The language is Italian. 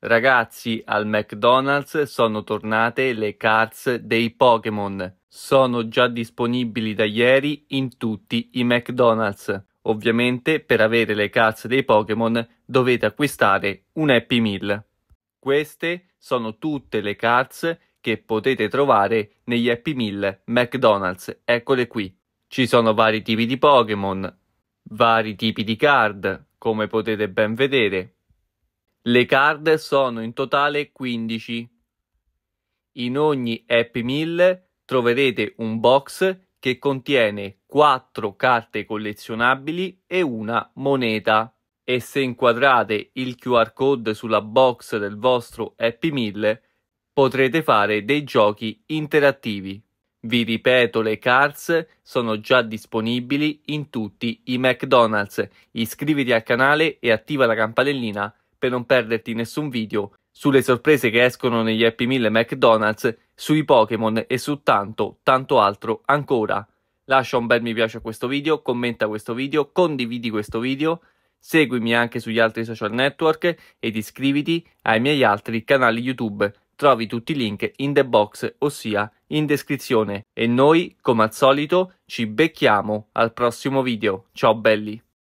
Ragazzi, al McDonald's sono tornate le cards dei Pokémon. Sono già disponibili da ieri in tutti i McDonald's. Ovviamente per avere le cards dei Pokémon dovete acquistare un Happy Meal. Queste sono tutte le cards che potete trovare negli Happy Meal McDonald's. Eccole qui. Ci sono vari tipi di Pokémon, vari tipi di card, come potete ben vedere le card sono in totale 15. In ogni Happy Meal troverete un box che contiene 4 carte collezionabili e una moneta. E se inquadrate il QR code sulla box del vostro Happy Meal potrete fare dei giochi interattivi. Vi ripeto, le cards sono già disponibili in tutti i McDonald's. Iscriviti al canale e attiva la campanellina per non perderti nessun video sulle sorprese che escono negli Happy Meal e McDonald's, sui Pokémon e su tanto, tanto altro ancora. Lascia un bel mi piace a questo video, commenta questo video, condividi questo video, seguimi anche sugli altri social network ed iscriviti ai miei altri canali YouTube. Trovi tutti i link in the box, ossia in descrizione. E noi, come al solito, ci becchiamo al prossimo video. Ciao belli!